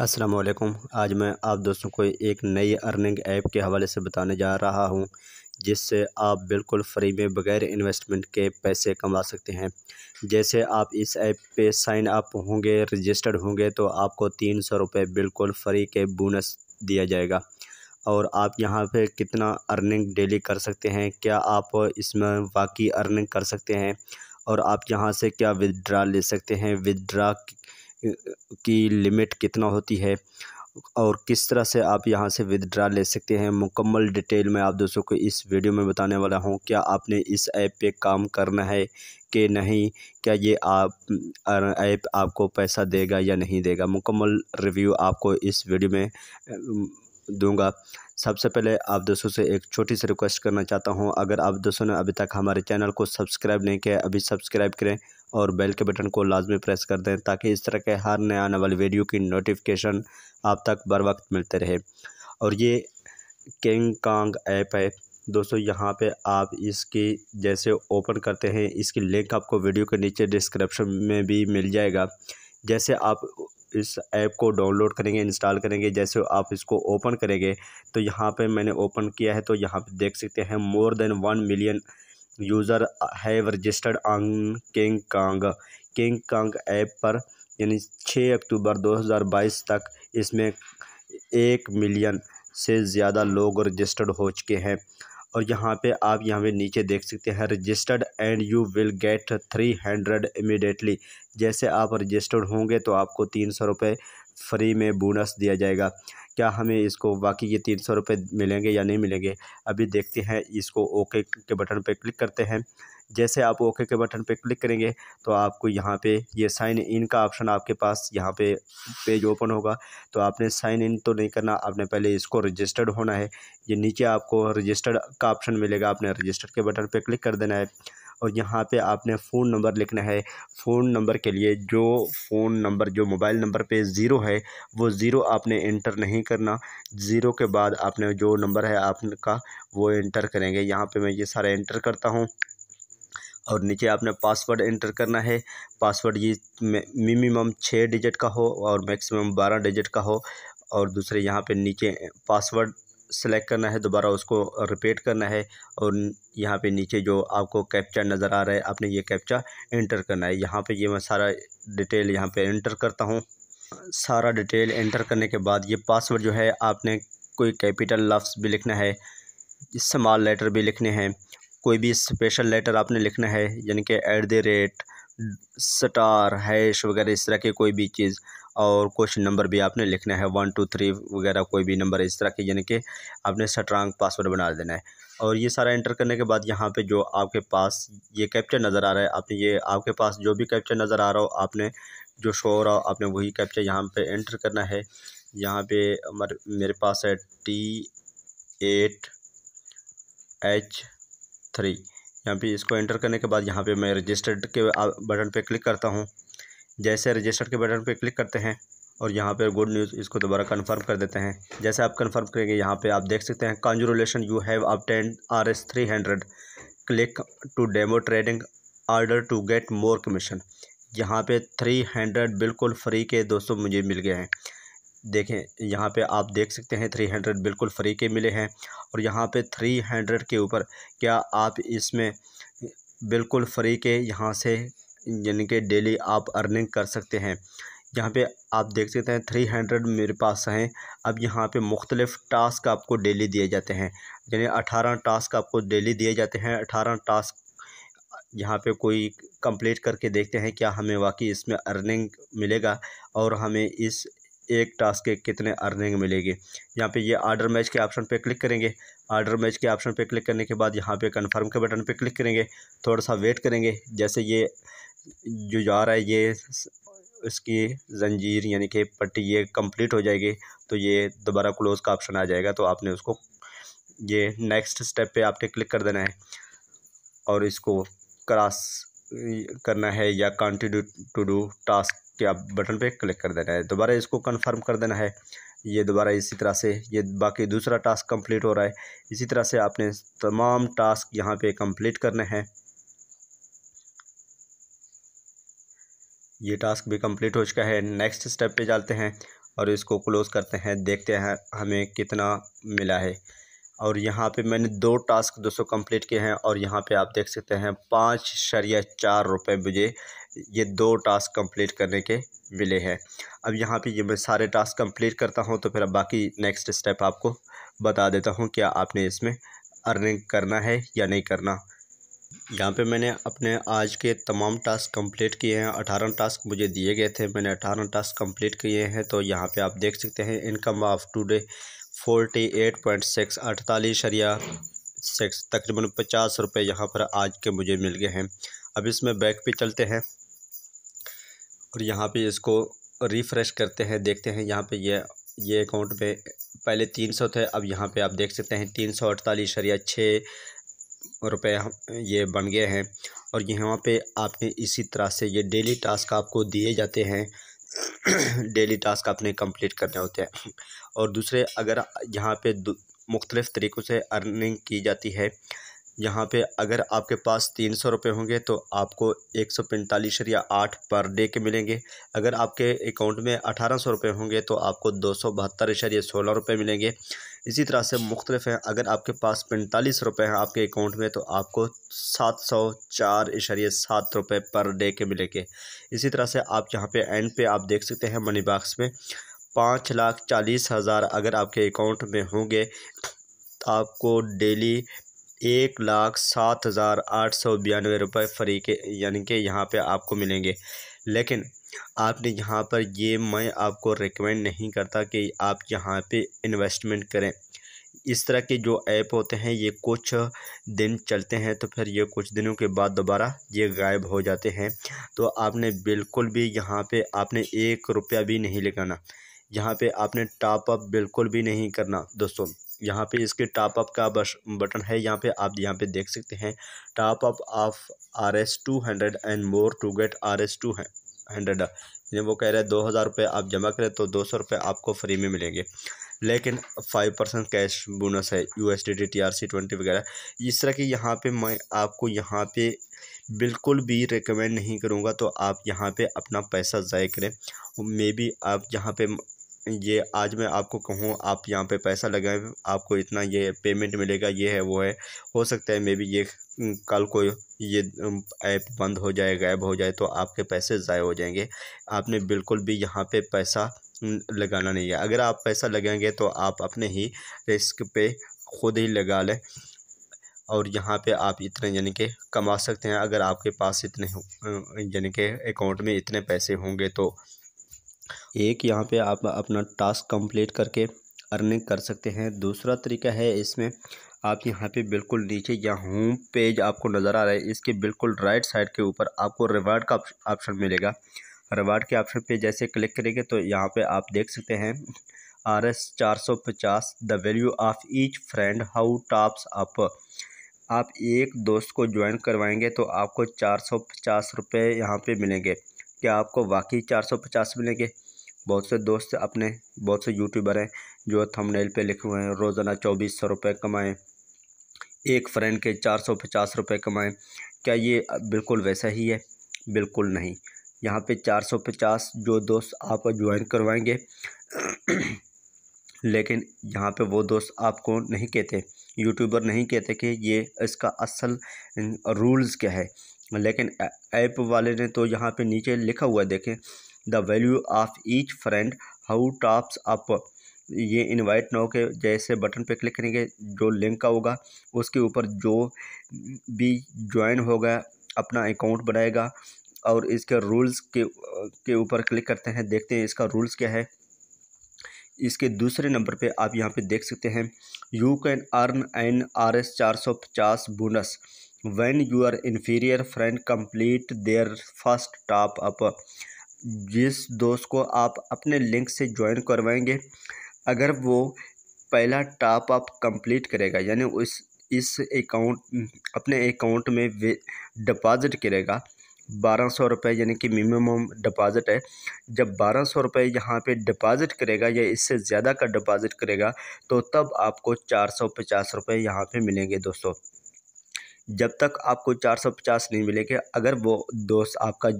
असलम आज मैं आप दोस्तों को एक नई अर्निंग ऐप के हवाले से बताने जा रहा हूँ जिससे आप बिल्कुल फ्री में बगैर इन्वेस्टमेंट के पैसे कमा सकते हैं जैसे आप इस ऐप पर साइन अप होंगे रजिस्टर्ड होंगे तो आपको तीन सौ रुपये बिल्कुल फ्री के बोनस दिया जाएगा और आप यहाँ पर कितना अर्निंग डेली कर सकते हैं क्या आप इसमें वाकई अर्निंग कर सकते हैं और आप यहाँ से क्या विदड्रा ले सकते हैं विदड्रा की लिमिट कितना होती है और किस तरह से आप यहां से विदड्रा ले सकते हैं मुकम्मल डिटेल में आप दोस्तों को इस वीडियो में बताने वाला हूं क्या आपने इस ऐप पे काम करना है कि नहीं क्या ये आप ऐप आपको पैसा देगा या नहीं देगा मुकम्मल रिव्यू आपको इस वीडियो में दूंगा सबसे पहले आप दोस्तों से एक छोटी सी रिक्वेस्ट करना चाहता हूँ अगर आप दोस्तों ने अभी तक हमारे चैनल को सब्सक्राइब नहीं किया अभी सब्सक्राइब करें और बेल के बटन को लाजमी प्रेस कर दें ताकि इस तरह के हर नए आने वाली वीडियो की नोटिफिकेशन आप तक बर वक्त मिलते रहे और ये किंग कांग ऐप है दोस्तों यहाँ पे आप इसकी जैसे ओपन करते हैं इसकी लिंक आपको वीडियो के नीचे डिस्क्रिप्शन में भी मिल जाएगा जैसे आप इस ऐप को डाउनलोड करेंगे इंस्टॉल करेंगे जैसे आप इसको ओपन करेंगे तो यहाँ पे मैंने ओपन किया है तो यहाँ पे देख सकते हैं more than one million user have registered on king kong king kong app पर यानी छः अक्टूबर 2022 तक इसमें एक मिलियन से ज़्यादा लोग रजिस्टर्ड हो चुके हैं और यहाँ पे आप यहाँ पे नीचे देख सकते हैं registered and you will get three hundred immediately जैसे आप रजिस्टर्ड होंगे तो आपको तीन सौ रुपये फ्री में बोनस दिया जाएगा क्या हमें इसको बाकी ये तीन सौ रुपये मिलेंगे या नहीं मिलेंगे अभी देखते हैं इसको ओके के बटन पर क्लिक करते हैं जैसे आप ओके के बटन पर क्लिक करेंगे तो आपको यहाँ पे ये साइन इन का ऑप्शन आपके पास यहाँ पे पेज ओपन होगा तो आपने साइन इन तो नहीं करना आपने पहले इसको रजिस्टर्ड होना है ये नीचे आपको रजिस्टर्ड का ऑप्शन मिलेगा आपने रजिस्टर्ड के बटन पर क्लिक कर देना है और यहाँ पे आपने फ़ोन नंबर लिखना है फ़ोन नंबर के लिए जो फ़ोन नंबर जो मोबाइल नंबर पे ज़ीरो है वो ज़ीरो आपने इंटर नहीं करना ज़ीरो के बाद आपने जो नंबर है आपका वो इंटर करेंगे यहाँ पे मैं ये सारा इंटर करता हूँ और नीचे आपने पासवर्ड इंटर करना है पासवर्ड ये मिनिमम छः डिजिट का हो और मैक्सिमम बारह डिजिट का हो और दूसरे यहाँ पे नीचे पासवर्ड सेलेक्ट करना है दोबारा उसको रिपीट करना है और यहाँ पे नीचे जो आपको कैप्चा नज़र आ रहा है आपने ये कैप्चा इंटर करना है यहाँ पे ये मैं सारा डिटेल यहाँ पे इंटर करता हूँ सारा डिटेल इंटर करने के बाद ये पासवर्ड जो है आपने कोई कैपिटल लफ्ज़ भी लिखना है इस्तेमाल लेटर भी लिखने हैं कोई भी स्पेशल लेटर आपने लिखना है यानी कि at the rate star hash वगैरह इस तरह के कोई भी चीज़ और कुछ नंबर भी आपने लिखना है वन टू थ्री वगैरह कोई भी नंबर इस तरह के यानी कि आपने स्ट्रांग पासवर्ड बना देना है और ये सारा एंटर करने के बाद यहाँ पे जो आपके पास ये कैप्चर नज़र आ रहा है आपने ये आपके पास जो भी कैप्चर नज़र आ रहा हो आपने जो शो हो रहा हो आपने वही कैप्चर यहाँ पर एंटर करना है यहाँ पे मेरे पास है टी एट एच थ्री यहाँ पे इसको एंटर करने के बाद यहाँ पे मैं रजिस्टर्ड के बटन पे क्लिक करता हूँ जैसे रजिस्टर्ड के बटन पे क्लिक करते हैं और यहाँ पे गुड न्यूज़ इसको दोबारा कंफर्म कर देते हैं जैसे आप कंफर्म करेंगे यहाँ पे आप देख सकते हैं congratulation you have obtain R S three hundred click to demo trading order to get more commission यहाँ पे थ्री हंड्रेड बिल्कुल फ्री के दोस्तों मुझे मिल गए हैं देखें यहाँ पे आप देख सकते हैं थ्री हंड्रेड बिल्कुल फ्री के मिले हैं और यहाँ पे थ्री हंड्रेड के ऊपर क्या आप इसमें बिल्कुल फ्री के यहाँ से यानी कि डेली आप अर्निंग कर सकते हैं यहाँ पे आप देख सकते हैं थ्री हंड्रेड मेरे पास हैं अब यहाँ पे मुख्तलिफ़ टास्क आपको डेली दिए जाते हैं यानी अठारह टास्क आपको डेली दिए जाते हैं अठारह टास्क यहाँ पे कोई कंप्लीट करके देखते हैं क्या हमें वाकई इसमें अर्निंग मिलेगा और हमें इस एक टास्क के कितने अर्निंग मिलेगी यहाँ पे ये आर्डर मैच के ऑप्शन पे क्लिक करेंगे आर्डर मैच के ऑप्शन पे क्लिक करने के बाद यहाँ पे कन्फर्म के बटन पे क्लिक करेंगे थोड़ा सा वेट करेंगे जैसे ये जो जा रहा है ये इसकी जंजीर यानी कि पट्टी ये कंप्लीट हो जाएगी तो ये दोबारा क्लोज़ का ऑप्शन आ जाएगा तो आपने उसको ये नेक्स्ट स्टेप पर आपने क्लिक कर देना है और इसको क्रॉस करना है या कंटिन्यू टू डू टास्क के आप बटन पे क्लिक कर देना है दोबारा इसको कंफर्म कर देना है ये दोबारा इसी तरह से ये बाकी दूसरा टास्क कंप्लीट हो रहा है इसी तरह से आपने तमाम टास्क यहाँ पे कंप्लीट करने हैं ये टास्क भी कंप्लीट हो चुका है नेक्स्ट स्टेप पे जाते हैं और इसको क्लोज़ करते हैं देखते हैं हमें कितना मिला है और यहाँ पे मैंने दो टास्क दोस्तों कंप्लीट किए हैं और यहाँ पे आप देख सकते हैं पाँच शरिया चार रुपये मुझे ये दो टास्क कंप्लीट करने के मिले हैं अब यहाँ पे ये मैं सारे टास्क कंप्लीट करता हूँ तो फिर अब बाकी नेक्स्ट स्टेप आपको बता देता हूँ क्या आपने इसमें अर्निंग करना है या नहीं करना यहाँ पे मैंने अपने आज के तमाम टास्क कंप्लीट किए हैं अठारह टास्क मुझे दिए गए थे मैंने अठारह टास्क कंप्लीट किए हैं तो यहाँ पे आप देख सकते हैं income of today forty eight point six अड़तालीस शरिया सिक्स तकरीबन पचास रुपये यहाँ पर आज के मुझे मिल गए हैं अब इसमें बैक पे चलते हैं और यहाँ पे इसको रिफ़्रेश करते हैं देखते हैं यहाँ पे ये ये अकाउंट पे पहले तीन सौ थे अब यहाँ पे आप देख सकते हैं तीन सौ अड़तालीस शरिया छः रुपये ये बन गए हैं और यहाँ पे आपने इसी तरह से ये डेली टास्क आपको दिए जाते हैं डेली टास्क अपने कंप्लीट करने होते हैं और दूसरे अगर यहाँ पे मुख्तलिफ़ तरीक़ों से अर्निंग की जाती है यहाँ पे अगर आपके पास तीन सौ रुपये होंगे तो आपको एक सौ पैंतालीस या आठ पर डे के मिलेंगे अगर आपके अकाउंट में अठारह सौ रुपये होंगे तो आपको दो सौ बहत्तर या सोलह रुपये मिलेंगे इसी तरह से मुख्तलिफ हैं अगर आपके पास पैंतालीस रुपये हैं आपके अकाउंट में तो आपको सात सौ चार इशारे सात रुपये पर डे के मिलेंगे इसी तरह से आप यहाँ पे एंड पे आप देख सकते हैं मनी बाक्स में पाँच लाख चालीस हज़ार अगर आपके अकाउंट में होंगे तो आपको डेली एक लाख सात हज़ार आठ सौ बयानवे रुपये फ्री के यानी कि यहाँ पे आपको मिलेंगे लेकिन आपने यहाँ पर ये मैं आपको रिकमेंड नहीं करता कि आप यहाँ पे इन्वेस्टमेंट करें इस तरह के जो ऐप होते हैं ये कुछ दिन चलते हैं तो फिर ये कुछ दिनों के बाद दोबारा ये गायब हो जाते हैं तो आपने बिल्कुल भी यहाँ पे आपने एक रुपया भी नहीं लगाना यहाँ पे आपने टॉप अप बिल्कुल भी नहीं करना दोस्तों यहाँ पे इसके टॉप अप का बस बटन है यहाँ पे आप यहाँ पे देख सकते हैं top up of R S two hundred and more to get R S two hundred वो कह रहे हैं दो हज़ार रुपये आप जमा करें तो दो सौ रुपये आपको फ्री में मिलेंगे लेकिन फाइव परसेंट कैश बोनस है U S D T T R C twenty वगैरह इस तरह की यहाँ पे मैं आपको यहाँ पे बिल्कुल भी रिकमेंड नहीं करूँगा तो आप यहाँ पे अपना पैसा ज़ाय करें मे बी आप यहाँ पे ये आज मैं आपको कहूँ आप यहाँ पे पैसा लगाएं आपको इतना ये पेमेंट मिलेगा ये है वो है हो सकता है मे बी ये कल को ये ऐप बंद हो जाए गायब हो जाए तो आपके पैसे ज़ाय हो जाएंगे आपने बिल्कुल भी यहाँ पे पैसा लगाना नहीं है अगर आप पैसा लगाएंगे तो आप अपने ही रिस्क पे खुद ही लगा लें और यहाँ पे आप इतने यानी कि कमा सकते हैं अगर आपके पास इतने यानी कि अकाउंट में इतने पैसे होंगे तो एक यहाँ पे आप अपना टास्क कंप्लीट करके अर्निंग कर सकते हैं दूसरा तरीका है इसमें आप यहाँ पे बिल्कुल नीचे या होम पेज आपको नज़र आ रहा है इसके बिल्कुल राइट साइड के ऊपर आपको रिवार्ड का ऑप्शन मिलेगा रिवार्ड के ऑप्शन पे जैसे क्लिक करेंगे तो यहाँ पे आप देख सकते हैं आर एस चार सौ पचास the value of each friend how tops up आप एक दोस्त को ज्वाइन करवाएंगे तो आपको चार सौ पचास रुपये यहाँ पर मिलेंगे क्या आपको वाकई चार सौ पचास मिलेंगे बहुत से दोस्त अपने बहुत से यूट्यूबर हैं जो थंबनेल पे लिखे हुए हैं रोज़ाना चौबीस सौ रुपये कमाएँ एक फ्रेंड के चार सौ पचास रुपये कमाएँ क्या ये बिल्कुल वैसा ही है बिल्कुल नहीं यहाँ पे चार सौ पचास जो दोस्त आप ज्वाइन करवाएंगे लेकिन यहाँ पे वो दोस्त आपको नहीं कहते यूट्यूबर नहीं कहते कि ये इसका असल रूल्स क्या है लेकिन ऐप वाले ने तो यहाँ पे नीचे लिखा हुआ देखें the value of each friend how tops up ये इनवाइट नो के जैसे बटन पे क्लिक करेंगे जो लिंक का होगा उसके ऊपर जो भी ज्वाइन होगा अपना अकाउंट बनाएगा और इसके रूल्स के के ऊपर क्लिक करते हैं देखते हैं इसका रूल्स क्या है इसके दूसरे नंबर पे आप यहाँ पे देख सकते हैं you can earn an R S चार सौ पचास bonus when your inferior friend complete their first top up जिस दोस्त को आप अपने लिंक से ज्वाइन करवाएंगे अगर वो पहला टॉप अप कंप्लीट करेगा यानी उस इस अकाउंट अपने अकाउंट में डिपॉजिट करेगा बारह सौ रुपये यानी कि मिनिमम डिपॉजिट है जब बारह सौ रुपये यहाँ पर डिपॉजिट करेगा या इससे ज़्यादा का डिपॉजिट करेगा तो तब आपको चार सौ पचास रुपये यहाँ पर मिलेंगे दोस्तों जब तक आपको चार सौ पचास नहीं मिलेंगे अगर वो दोस्त आपका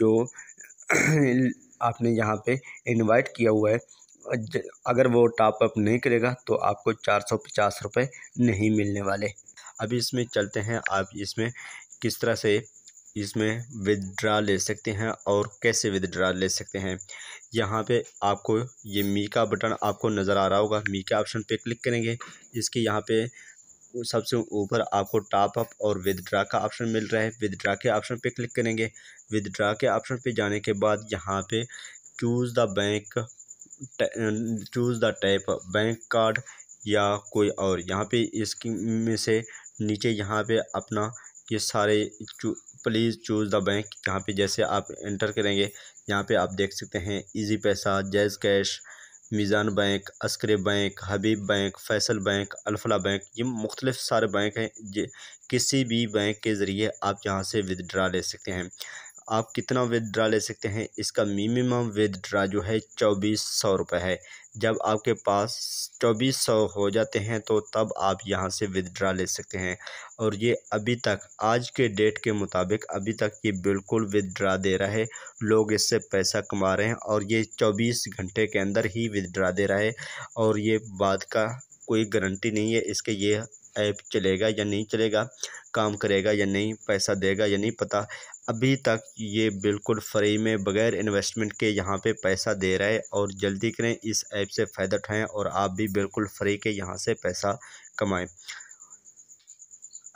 जो आपने यहाँ पे इनवाइट किया हुआ है अगर वो टॉप अप नहीं करेगा तो आपको चार सौ पचास रुपये नहीं मिलने वाले अभी इसमें चलते हैं आप इसमें किस तरह से इसमें विदड्रा ले सकते हैं और कैसे विदड्रा ले सकते हैं यहाँ पे आपको ये मी का बटन आपको नज़र आ रहा होगा मी के ऑप्शन पे क्लिक करेंगे इसके यहाँ पे सबसे ऊपर आपको टॉप अप और विदड्रा का ऑप्शन मिल रहा है विदड्रा के ऑप्शन पे क्लिक करेंगे विदड्रा के ऑप्शन पे जाने के बाद यहाँ पे choose the bank choose the type bank card या कोई और यहाँ पे इसकी में से नीचे यहाँ पे अपना ये सारे चू, प्लीज़ चूज़ द बैंक यहाँ पे जैसे आप इंटर करेंगे यहाँ पे आप देख सकते हैं easy paisa jazz cash Meezan bank Askari bank Habib bank Faysal bank Alfalah bank ये मुख्तलिफ़ सारे बैंक हैं किसी भी बैंक के ज़रिए आप यहाँ से विदड्रा ले सकते हैं आप कितना विदड्रा ले सकते हैं इसका मिनिमम विदड्रा जो है चौबीस सौ रुपये है जब आपके पास चौबीस सौ हो जाते हैं तो तब आप यहां से विदड्रा ले सकते हैं और ये अभी तक आज के डेट के मुताबिक अभी तक ये बिल्कुल विदड्रा दे रहा है लोग इससे पैसा कमा रहे हैं और ये चौबीस घंटे के अंदर ही विदड्रा दे रहा है और ये बात का कोई गारंटी नहीं है इसके ये ऐप चलेगा या नहीं चलेगा काम करेगा या नहीं पैसा देगा या नहीं पता अभी तक ये बिल्कुल फ्री में बगैर इन्वेस्टमेंट के यहाँ पे पैसा दे रहा है और जल्दी करें इस ऐप से फ़ायदा उठाएं और आप भी बिल्कुल फ्री के यहाँ से पैसा कमाएं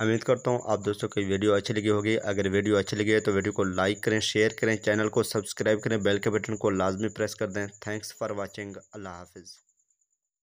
उम्मीद करता हूँ आप दोस्तों की वीडियो अच्छी लगी होगी अगर वीडियो अच्छी लगी है तो वीडियो को लाइक करें शेयर करें चैनल को सब्सक्राइब करें बेल के बटन को लाजमी प्रेस कर दें थैंक्स फॉर वॉचिंग अल्लाह हाफिज़